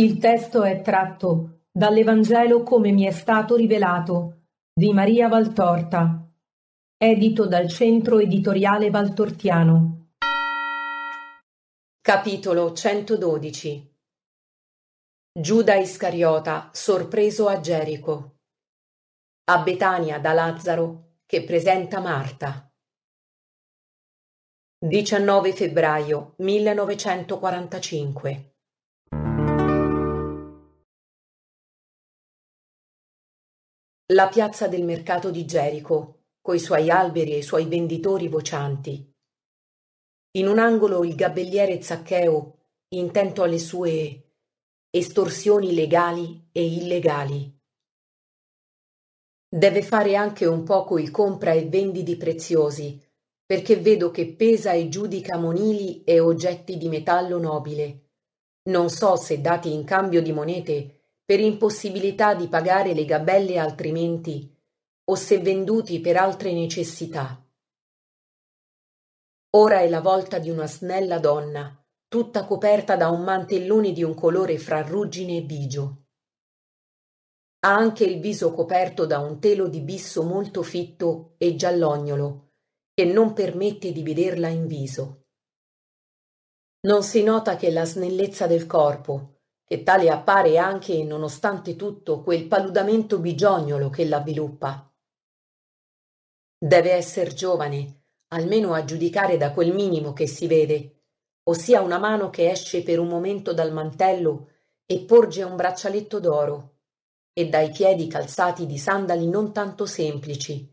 Il testo è tratto dall'Evangelo come mi è stato rivelato di Maria Valtorta, edito dal Centro Editoriale Valtortiano. Capitolo 112 Giuda Iscariota sorpreso a Gerico. A Betania da Lazzaro che presenta Marta. 19 febbraio 1945 la piazza del mercato di Gerico, coi suoi alberi e i suoi venditori vocianti. In un angolo il gabelliere Zaccheo, intento alle sue estorsioni legali e illegali. Deve fare anche un poco il compra e vendi di preziosi, perché vedo che pesa e giudica monili e oggetti di metallo nobile. Non so se dati in cambio di monete per impossibilità di pagare le gabelle altrimenti o se venduti per altre necessità. Ora è la volta di una snella donna, tutta coperta da un mantellone di un colore fra ruggine e bigio. Ha anche il viso coperto da un telo di bisso molto fitto e giallognolo, che non permette di vederla in viso. Non si nota che la snellezza del corpo, che tale appare anche nonostante tutto quel paludamento bigiognolo che l'avviluppa. Deve essere giovane, almeno a giudicare da quel minimo che si vede, ossia una mano che esce per un momento dal mantello e porge un braccialetto d'oro, e dai piedi calzati di sandali non tanto semplici,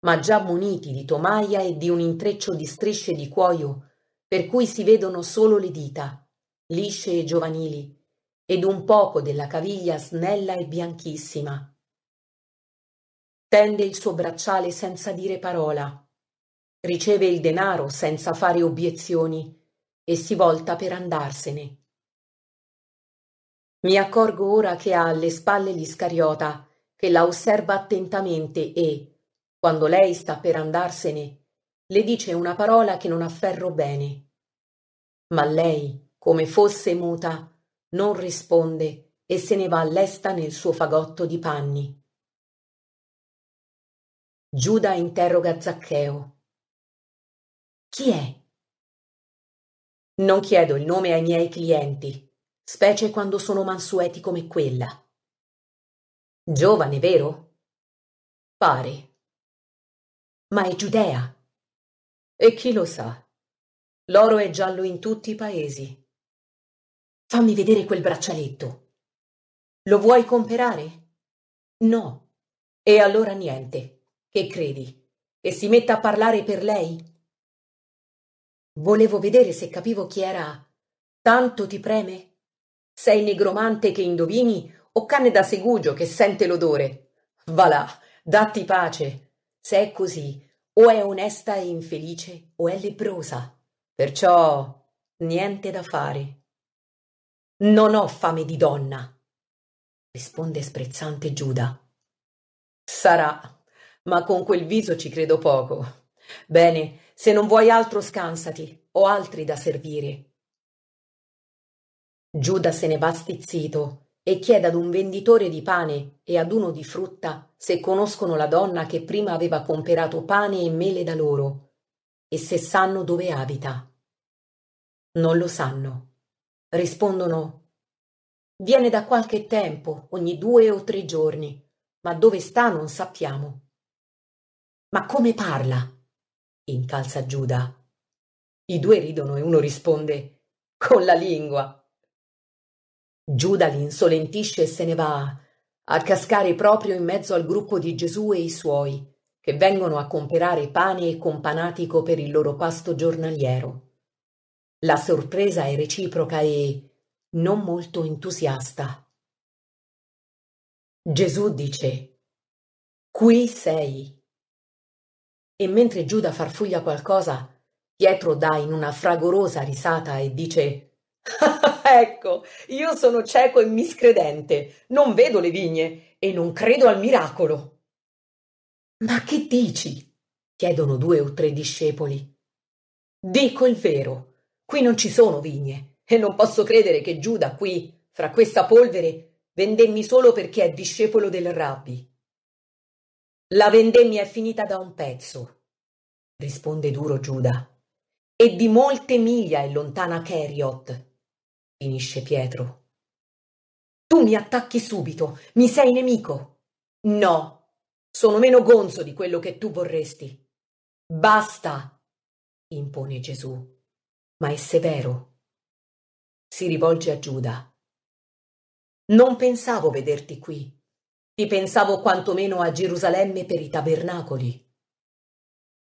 ma già muniti di tomaia e di un intreccio di strisce di cuoio, per cui si vedono solo le dita, lisce e giovanili, ed un poco della caviglia snella e bianchissima. Tende il suo bracciale senza dire parola, riceve il denaro senza fare obiezioni e si volta per andarsene. Mi accorgo ora che ha alle spalle l'Iscariota, che la osserva attentamente e, quando lei sta per andarsene, le dice una parola che non afferro bene. Ma lei, come fosse muta, non risponde e se ne va lesta nel suo fagotto di panni. Giuda interroga Zaccheo. Chi è? Non chiedo il nome ai miei clienti, specie quando sono mansueti come quella. Giovane, vero? Pare. Ma è Giudea. E chi lo sa? L'oro è giallo in tutti i paesi. Fammi vedere quel braccialetto. Lo vuoi comprare? No. E allora niente. Che credi? Che si metta a parlare per lei? Volevo vedere se capivo chi era. Tanto ti preme? Sei negromante che indovini o cane da segugio che sente l'odore? Va là, datti pace. Se è così, o è onesta e infelice o è lebrosa. Perciò niente da fare. Non ho fame di donna, risponde sprezzante Giuda. Sarà, ma con quel viso ci credo poco. Bene, se non vuoi altro scansati, ho altri da servire. Giuda se ne va stizzito e chiede ad un venditore di pane e ad uno di frutta se conoscono la donna che prima aveva comperato pane e mele da loro e se sanno dove abita. Non lo sanno. Rispondono Viene da qualche tempo, ogni due o tre giorni, ma dove sta non sappiamo. Ma come parla? incalza Giuda. I due ridono e uno risponde Con la lingua. Giuda l'insolentisce e se ne va, a cascare proprio in mezzo al gruppo di Gesù e i suoi, che vengono a comperare pane e companatico per il loro pasto giornaliero. La sorpresa è reciproca e non molto entusiasta. Gesù dice, Qui sei. E mentre Giuda farfuglia qualcosa, Pietro dà in una fragorosa risata e dice, Ecco, io sono cieco e miscredente, non vedo le vigne e non credo al miracolo. Ma che dici? chiedono due o tre discepoli. Dico il vero Qui non ci sono vigne e non posso credere che Giuda qui, fra questa polvere, vendemmi solo perché è discepolo del rabbi. La vendemmia è finita da un pezzo, risponde duro Giuda, e di molte miglia è lontana Keriot, finisce Pietro. Tu mi attacchi subito, mi sei nemico. No, sono meno gonzo di quello che tu vorresti. Basta, impone Gesù ma è severo. Si rivolge a Giuda. Non pensavo vederti qui. Ti pensavo quantomeno a Gerusalemme per i tabernacoli.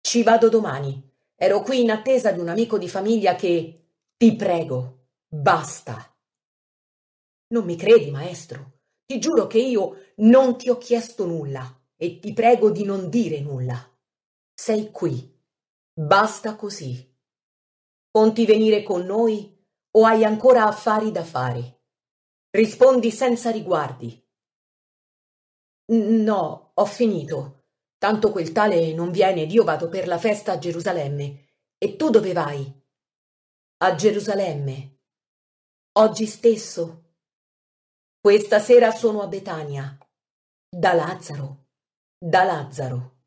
Ci vado domani. Ero qui in attesa di un amico di famiglia che... Ti prego, basta. Non mi credi, maestro. Ti giuro che io non ti ho chiesto nulla e ti prego di non dire nulla. Sei qui. Basta così. Conti venire con noi o hai ancora affari da fare? Rispondi senza riguardi. No, ho finito. Tanto quel tale non viene ed io vado per la festa a Gerusalemme. E tu dove vai? A Gerusalemme. Oggi stesso. Questa sera sono a Betania. Da Lazzaro. Da Lazzaro.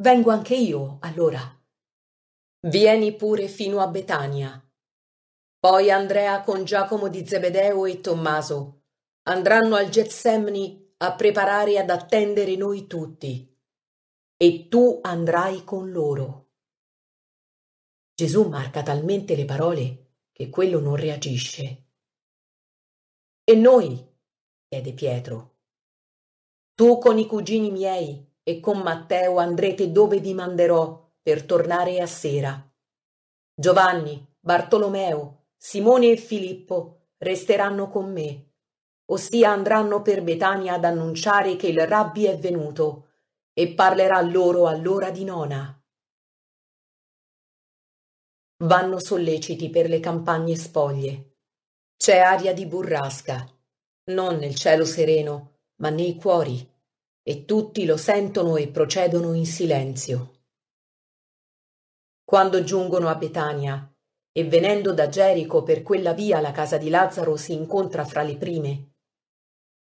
Vengo anche io, allora. Vieni pure fino a Betania. Poi Andrea con Giacomo di Zebedeo e Tommaso andranno al Getsemni a preparare ad attendere noi tutti. E tu andrai con loro. Gesù marca talmente le parole che quello non reagisce. E noi? chiede Pietro. Tu con i cugini miei e con Matteo andrete dove vi manderò per tornare a sera. Giovanni, Bartolomeo, Simone e Filippo resteranno con me, ossia andranno per Betania ad annunciare che il rabbi è venuto e parlerà loro all'ora di nona. Vanno solleciti per le campagne spoglie. C'è aria di burrasca, non nel cielo sereno, ma nei cuori, e tutti lo sentono e procedono in silenzio quando giungono a Betania e venendo da Gerico per quella via la casa di Lazzaro si incontra fra le prime.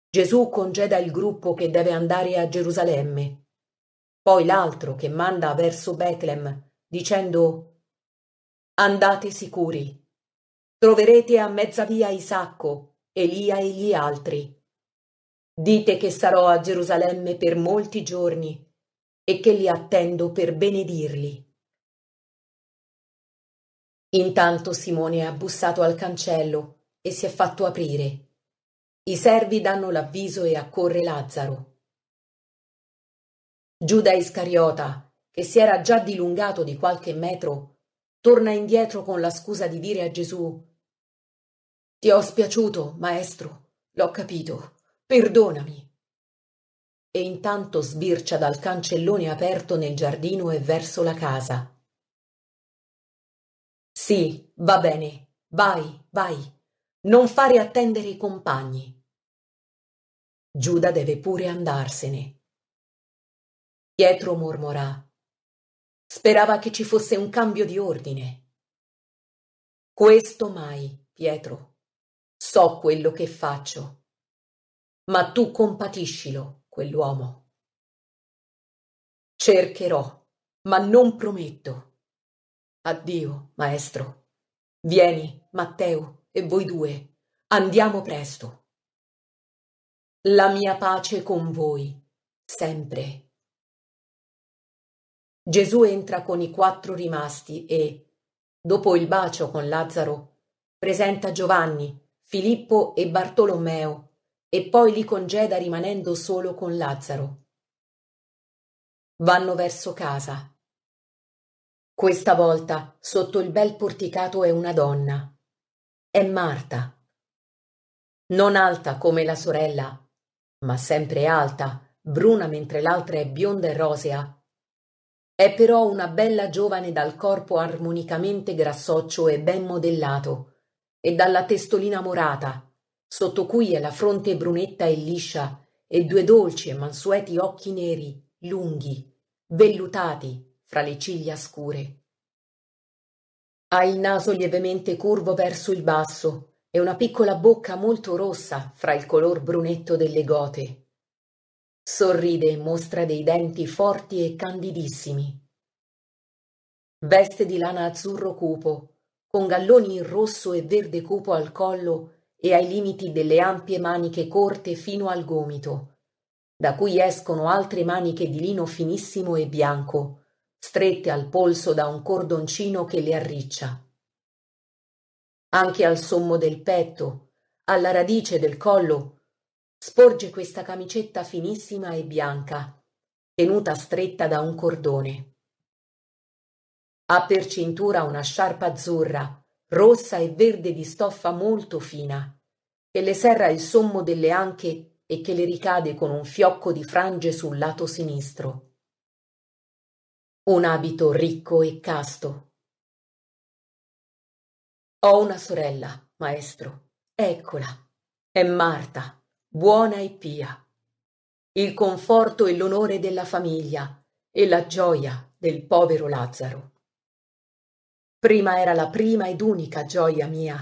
Gesù congeda il gruppo che deve andare a Gerusalemme, poi l'altro che manda verso Betlem, dicendo Andate sicuri, troverete a mezza via Isacco, Elia e gli altri. Dite che sarò a Gerusalemme per molti giorni e che li attendo per benedirli. Intanto Simone ha bussato al cancello e si è fatto aprire. I servi danno l'avviso e accorre Lazzaro. Giuda Iscariota, che si era già dilungato di qualche metro, torna indietro con la scusa di dire a Gesù Ti ho spiaciuto, maestro, l'ho capito, perdonami. E intanto sbircia dal cancellone aperto nel giardino e verso la casa. Sì, va bene. Vai, vai. Non fare attendere i compagni. Giuda deve pure andarsene. Pietro mormorà. Sperava che ci fosse un cambio di ordine. Questo mai, Pietro. So quello che faccio. Ma tu compatiscilo, quell'uomo. Cercherò, ma non prometto. Addio, maestro. Vieni, Matteo, e voi due. Andiamo presto. La mia pace con voi, sempre. Gesù entra con i quattro rimasti e, dopo il bacio con Lazzaro, presenta Giovanni, Filippo e Bartolomeo e poi li congeda rimanendo solo con Lazzaro. Vanno verso casa questa volta sotto il bel porticato è una donna. È Marta. Non alta come la sorella, ma sempre alta, bruna mentre l'altra è bionda e rosea. È però una bella giovane dal corpo armonicamente grassoccio e ben modellato, e dalla testolina morata, sotto cui è la fronte brunetta e liscia, e due dolci e mansueti occhi neri, lunghi, vellutati, fra le ciglia scure. Ha il naso lievemente curvo verso il basso e una piccola bocca molto rossa fra il color brunetto delle gote. Sorride e mostra dei denti forti e candidissimi. Veste di lana azzurro cupo, con galloni in rosso e verde cupo al collo e ai limiti delle ampie maniche corte fino al gomito, da cui escono altre maniche di lino finissimo e bianco, strette al polso da un cordoncino che le arriccia. Anche al sommo del petto, alla radice del collo, sporge questa camicetta finissima e bianca, tenuta stretta da un cordone. Ha per cintura una sciarpa azzurra, rossa e verde di stoffa molto fina, che le serra il sommo delle anche e che le ricade con un fiocco di frange sul lato sinistro un abito ricco e casto. Ho una sorella, maestro, eccola, è Marta, buona e pia. Il conforto e l'onore della famiglia e la gioia del povero Lazzaro. Prima era la prima ed unica gioia mia,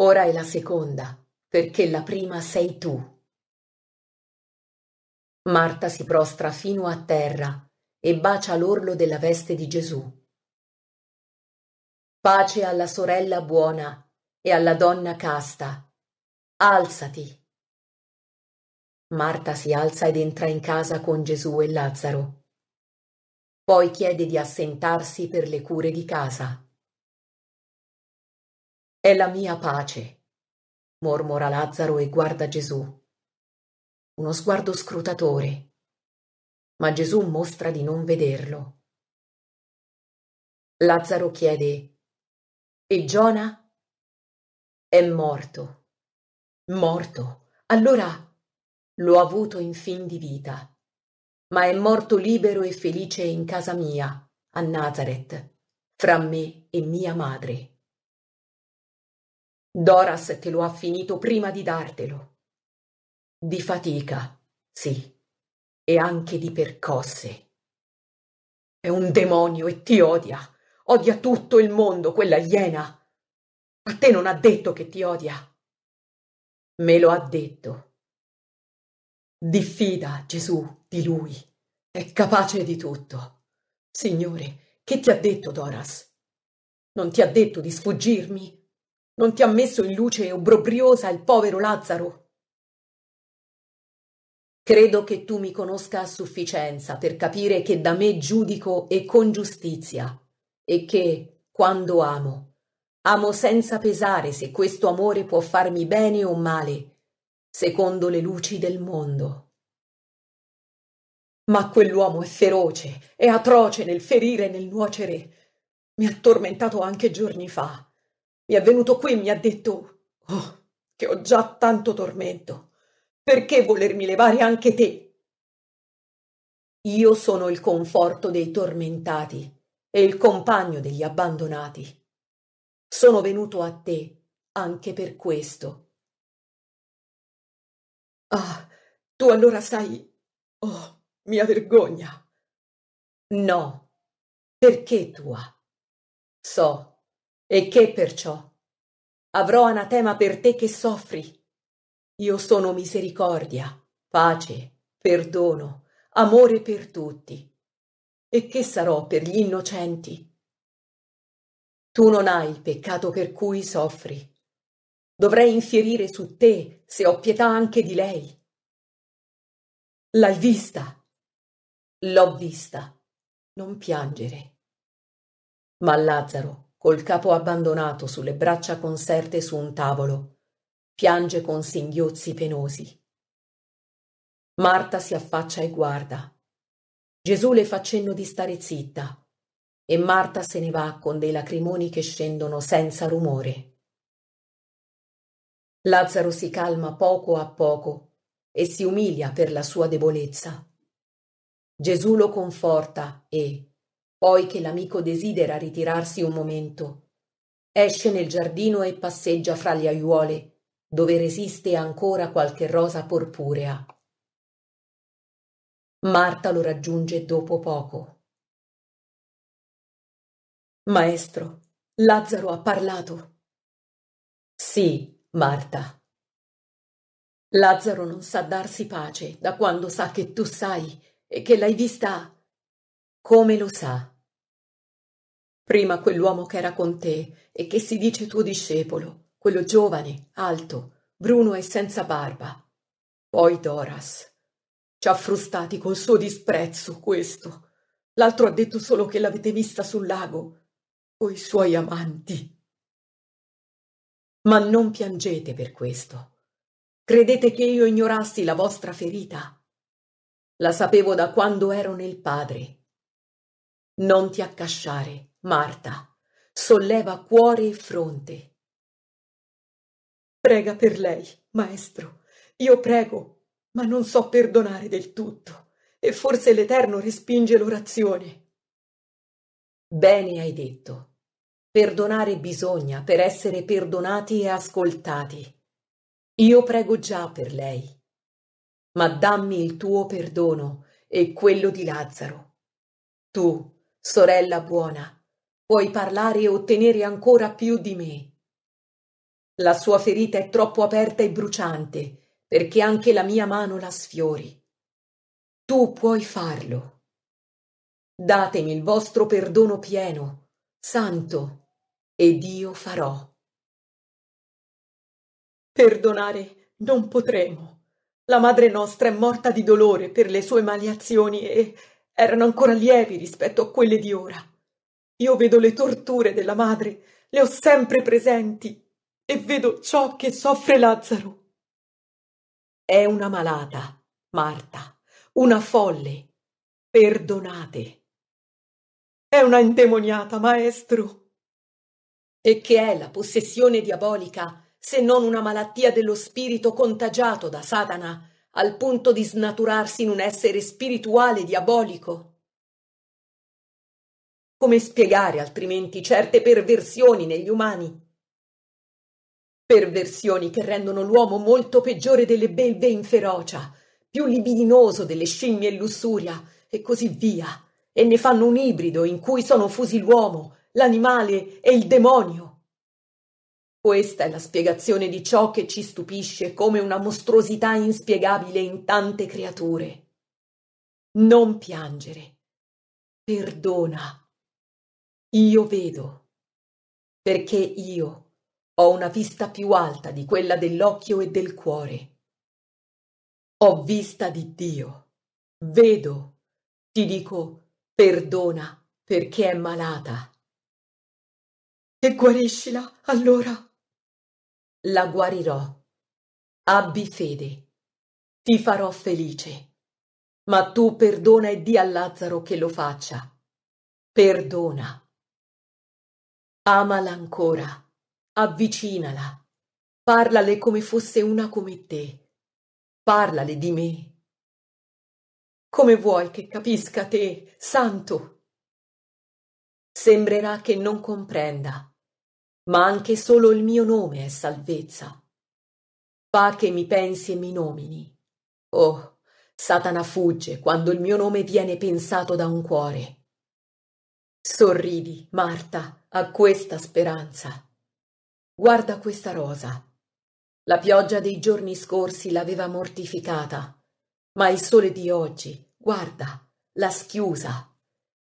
ora è la seconda, perché la prima sei tu. Marta si prostra fino a terra e bacia l'orlo della veste di Gesù. Pace alla sorella buona e alla donna casta. Alzati. Marta si alza ed entra in casa con Gesù e Lazzaro. Poi chiede di assentarsi per le cure di casa. È la mia pace, mormora Lazzaro e guarda Gesù. Uno sguardo scrutatore ma Gesù mostra di non vederlo. Lazzaro chiede, E Giona? È morto. Morto. Allora l'ho avuto in fin di vita, ma è morto libero e felice in casa mia, a Nazareth, fra me e mia madre. Doras te lo ha finito prima di dartelo. Di fatica, sì e anche di percosse. È un demonio e ti odia. Odia tutto il mondo, quella iena. A te non ha detto che ti odia. Me lo ha detto. Diffida, Gesù, di lui. È capace di tutto. Signore, che ti ha detto Doras? Non ti ha detto di sfuggirmi? Non ti ha messo in luce obbrobriosa il povero Lazzaro? Credo che tu mi conosca a sufficienza per capire che da me giudico e con giustizia, e che, quando amo, amo senza pesare se questo amore può farmi bene o male, secondo le luci del mondo. Ma quell'uomo è feroce, è atroce nel ferire e nel nuocere. Mi ha tormentato anche giorni fa. Mi è venuto qui e mi ha detto, oh, che ho già tanto tormento perché volermi levare anche te? Io sono il conforto dei tormentati e il compagno degli abbandonati. Sono venuto a te anche per questo. Ah, tu allora sai... Oh, mia vergogna. No, perché tua? So, e che perciò? Avrò anatema per te che soffri io sono misericordia, pace, perdono, amore per tutti. E che sarò per gli innocenti? Tu non hai il peccato per cui soffri. Dovrei infierire su te se ho pietà anche di lei. L'hai vista? L'ho vista. Non piangere. Ma Lazzaro, col capo abbandonato sulle braccia conserte su un tavolo, piange con singhiozzi penosi. Marta si affaccia e guarda. Gesù le fa cenno di stare zitta e Marta se ne va con dei lacrimoni che scendono senza rumore. Lazzaro si calma poco a poco e si umilia per la sua debolezza. Gesù lo conforta e, poi che l'amico desidera ritirarsi un momento, esce nel giardino e passeggia fra le aiuole dove resiste ancora qualche rosa purpurea. Marta lo raggiunge dopo poco. Maestro, Lazzaro ha parlato. Sì, Marta. Lazzaro non sa darsi pace da quando sa che tu sai e che l'hai vista. Come lo sa? Prima quell'uomo che era con te e che si dice tuo discepolo quello giovane, alto, bruno e senza barba. Poi Doras. Ci ha frustati col suo disprezzo, questo. L'altro ha detto solo che l'avete vista sul lago, coi suoi amanti. Ma non piangete per questo. Credete che io ignorassi la vostra ferita? La sapevo da quando ero nel padre. Non ti accasciare, Marta. Solleva cuore e fronte. Prega per lei, maestro. Io prego, ma non so perdonare del tutto, e forse l'Eterno respinge l'orazione. Bene hai detto. Perdonare bisogna per essere perdonati e ascoltati. Io prego già per lei. Ma dammi il tuo perdono e quello di Lazzaro. Tu, sorella buona, puoi parlare e ottenere ancora più di me. La sua ferita è troppo aperta e bruciante perché anche la mia mano la sfiori. Tu puoi farlo. Datemi il vostro perdono pieno, santo, ed io farò. Perdonare non potremo. La madre nostra è morta di dolore per le sue maliazioni e erano ancora lievi rispetto a quelle di ora. Io vedo le torture della madre, le ho sempre presenti e vedo ciò che soffre Lazzaro. È una malata, Marta, una folle. Perdonate. È una indemoniata, maestro. E che è la possessione diabolica se non una malattia dello spirito contagiato da Satana al punto di snaturarsi in un essere spirituale diabolico? Come spiegare altrimenti certe perversioni negli umani? perversioni che rendono l'uomo molto peggiore delle belve in ferocia, più libidinoso delle scimmie in lussuria, e così via, e ne fanno un ibrido in cui sono fusi l'uomo, l'animale e il demonio. Questa è la spiegazione di ciò che ci stupisce come una mostruosità inspiegabile in tante creature. Non piangere. Perdona. Io vedo. Perché io ho una vista più alta di quella dell'occhio e del cuore. Ho vista di Dio. Vedo. Ti dico, perdona perché è malata. E guariscila, allora. La guarirò. Abbi fede. Ti farò felice. Ma tu perdona e di a Lazzaro che lo faccia. Perdona. Amala ancora avvicinala, parlale come fosse una come te, parlale di me. Come vuoi che capisca te, santo? Sembrerà che non comprenda, ma anche solo il mio nome è salvezza. Fa che mi pensi e mi nomini. Oh, Satana fugge quando il mio nome viene pensato da un cuore. Sorridi, Marta, a questa speranza. Guarda questa rosa. La pioggia dei giorni scorsi l'aveva mortificata, ma il sole di oggi, guarda, l'ha schiusa.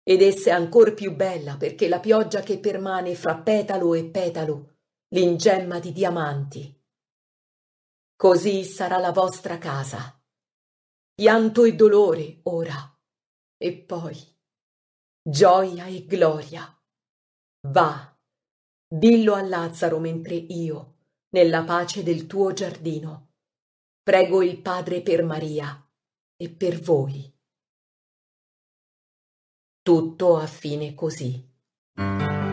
Ed essa è ancor più bella perché la pioggia che permane fra petalo e petalo l'ingemma di diamanti. Così sarà la vostra casa. Pianto e dolore ora, e poi gioia e gloria. Va. Dillo a Lazzaro mentre io, nella pace del tuo giardino, prego il Padre per Maria e per voi. Tutto a fine così.